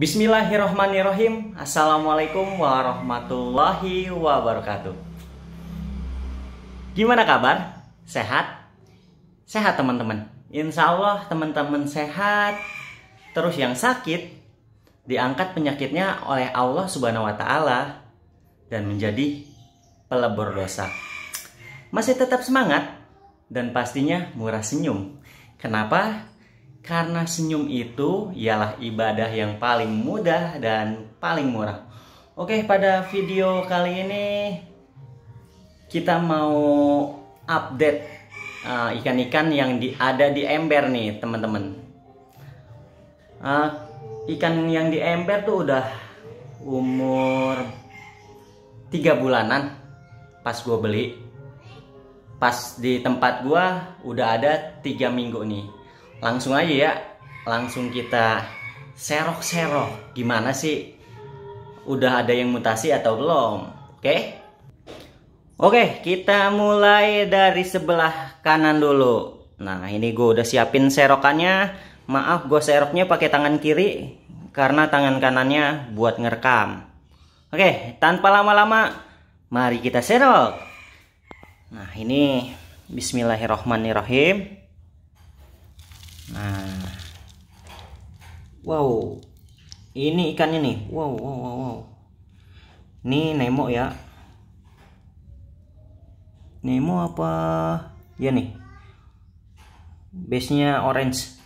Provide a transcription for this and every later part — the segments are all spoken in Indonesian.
Bismillahirrohmanirrohim Assalamualaikum warahmatullahi wabarakatuh Gimana kabar? Sehat? Sehat teman-teman Insya Allah teman-teman sehat Terus yang sakit Diangkat penyakitnya oleh Allah subhanahu wa ta'ala Dan menjadi pelebur dosa Masih tetap semangat Dan pastinya murah senyum Kenapa? Karena senyum itu ialah ibadah yang paling mudah dan paling murah. Oke, pada video kali ini kita mau update uh, ikan-ikan uh, yang di, ada di ember nih, teman-teman. Uh, ikan yang di ember tuh udah umur 3 bulanan pas gue beli. Pas di tempat gue udah ada 3 minggu nih langsung aja ya langsung kita serok-serok gimana sih udah ada yang mutasi atau belum oke okay? oke okay, kita mulai dari sebelah kanan dulu nah ini gue udah siapin serokannya maaf gue seroknya pakai tangan kiri karena tangan kanannya buat ngerekam oke okay, tanpa lama-lama mari kita serok nah ini bismillahirrohmanirrohim Nah. Wow. Ini ikannya nih. Wow, wow, wow, wow. Ini Nemo ya. Nemo apa? Ya nih. Base-nya orange.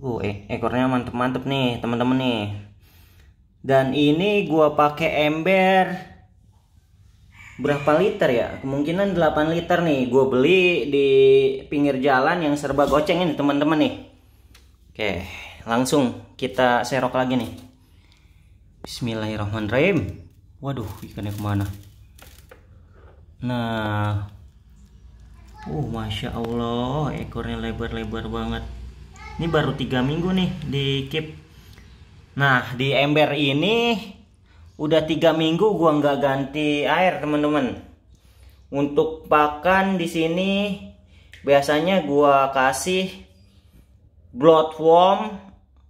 Oh, eh, ekornya mantep-mantep nih, teman-teman nih. Dan ini gua pakai ember berapa liter ya kemungkinan 8 liter nih gue beli di pinggir jalan yang serba goceng ini teman-teman nih oke langsung kita serok lagi nih Bismillahirrahmanirrahim waduh ikannya kemana nah uh masya Allah ekornya lebar-lebar banget ini baru tiga minggu nih di keep nah di ember ini udah tiga minggu gua nggak ganti air teman-teman untuk pakan di sini biasanya gua kasih bloodworm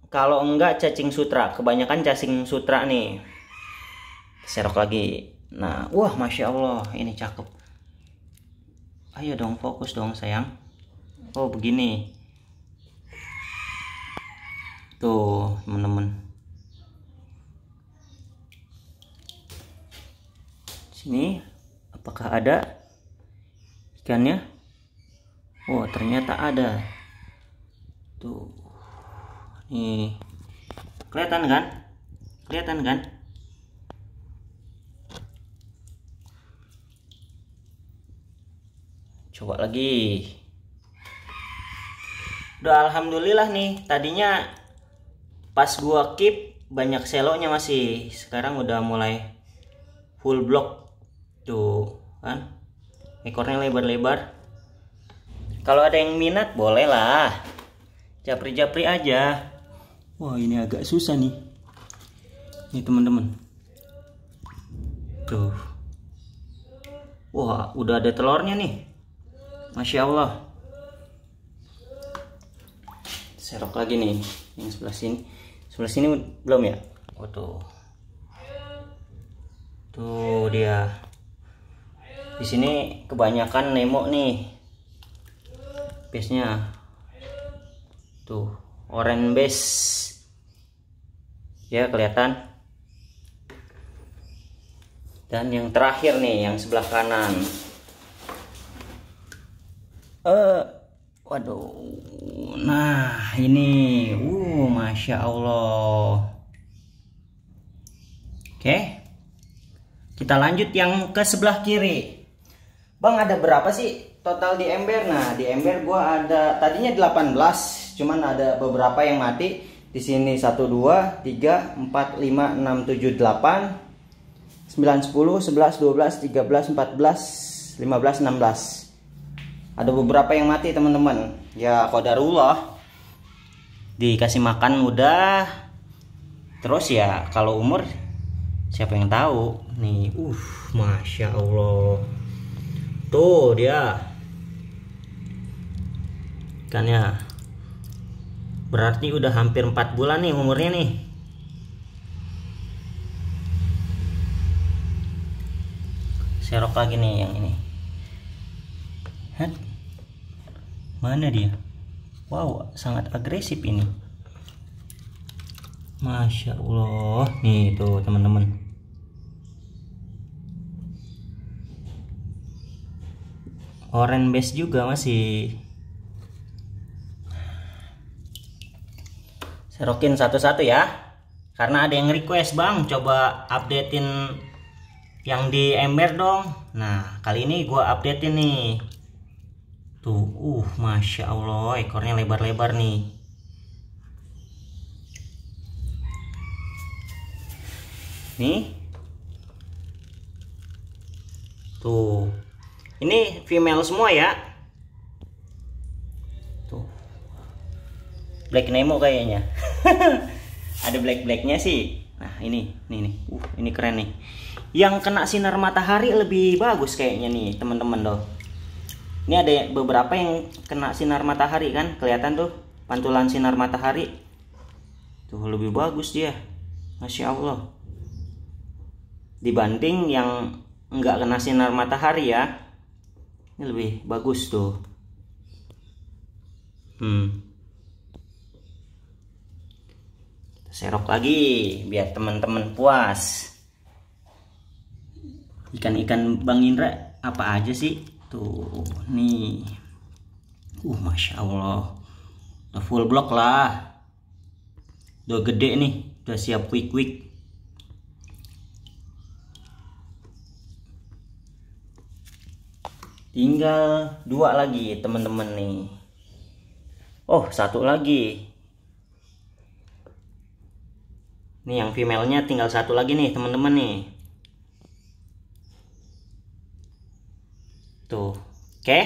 kalau enggak cacing sutra kebanyakan cacing sutra nih serok lagi nah wah masya allah ini cakep ayo dong fokus dong sayang oh begini tuh temen-temen sini apakah ada ikannya oh ternyata ada tuh nih kelihatan kan kelihatan kan coba lagi udah alhamdulillah nih tadinya pas gua keep banyak selonya masih sekarang udah mulai full block tuh gitu, kan ekornya lebar-lebar kalau ada yang minat bolehlah, japri-japri aja wah ini agak susah nih Ini teman-teman tuh wah udah ada telurnya nih Masya Allah serok lagi nih yang sebelah sini sebelah sini belum ya oh tuh tuh dia di sini kebanyakan nemo nih base nya tuh orange base ya kelihatan dan yang terakhir nih yang sebelah kanan eh uh, waduh nah ini uh masya allah oke okay. kita lanjut yang ke sebelah kiri Bang ada berapa sih total di ember? Nah, di ember gua ada tadinya 18, cuman ada beberapa yang mati. Di sini 1 2 3 4 5 6 7 8 9 10 11 12 13 14 15 16. Ada beberapa yang mati, teman-teman. Ya, kodarullah Dikasih makan udah Terus ya, kalau umur siapa yang tahu? Nih, uh, masya Allah tuh dia ikannya berarti udah hampir 4 bulan nih umurnya nih serok lagi nih yang ini Hah? mana dia wow sangat agresif ini Masya Allah nih tuh teman-teman Orange base juga masih serokin satu-satu ya karena ada yang request bang coba updatein yang di ember dong nah kali ini gue updatein nih tuh uh masya allah ekornya lebar-lebar nih nih tuh ini female semua ya. Tuh. Black Nemo kayaknya. Ada black-blacknya sih. Nah, ini, ini, nih. Uh, ini keren nih. Yang kena sinar matahari lebih bagus kayaknya nih, teman-teman loh. Ini ada beberapa yang kena sinar matahari kan, kelihatan tuh pantulan sinar matahari. Tuh lebih bagus dia. Masya Allah. Dibanding yang nggak kena sinar matahari ya ini lebih bagus tuh hmm kita serok lagi biar teman-teman puas ikan-ikan Bang Indra apa aja sih tuh nih uh Masya Allah full block lah udah gede nih udah siap quick quick tinggal dua lagi teman-teman nih oh satu lagi nih yang female nya tinggal satu lagi nih teman-teman nih tuh oke okay.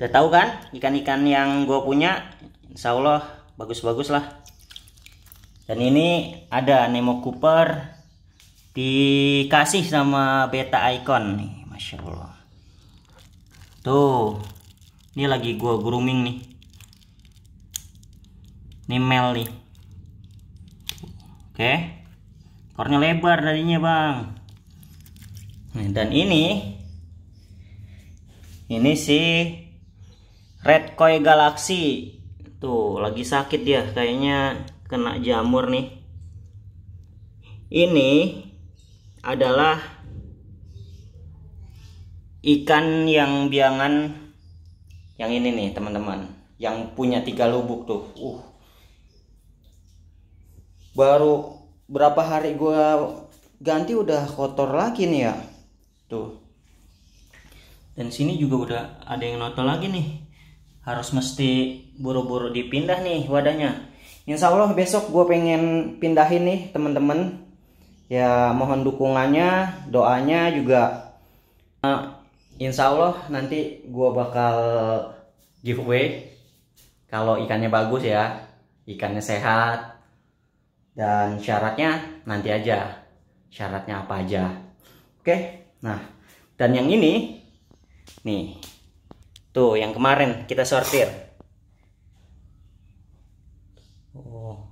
udah tahu kan ikan-ikan yang gue punya insya Allah bagus-bagus lah dan ini ada Nemo Cooper dikasih sama beta icon nih Masya Allah tuh ini lagi gua grooming nih ini mel nih oke kornya lebar tadinya bang nah, dan ini ini si red koi galaxy tuh lagi sakit dia kayaknya kena jamur nih ini adalah ikan yang biangan yang ini nih teman-teman yang punya tiga lubuk tuh uh baru berapa hari gue ganti udah kotor lagi nih ya tuh dan sini juga udah ada yang notol lagi nih harus mesti buru-buru dipindah nih wadahnya Insya Allah besok gue pengen pindahin nih teman-teman. ya mohon dukungannya doanya juga eh, insya Allah nanti gue bakal giveaway kalau ikannya bagus ya ikannya sehat dan syaratnya nanti aja syaratnya apa aja oke nah dan yang ini nih tuh yang kemarin kita sortir oh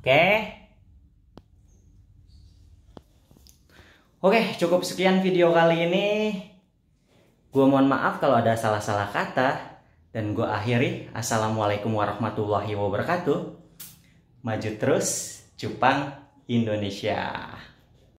oke Oke, cukup sekian video kali ini. Gue mohon maaf kalau ada salah-salah kata. Dan gue akhiri, Assalamualaikum warahmatullahi wabarakatuh. Maju terus, Jepang Indonesia.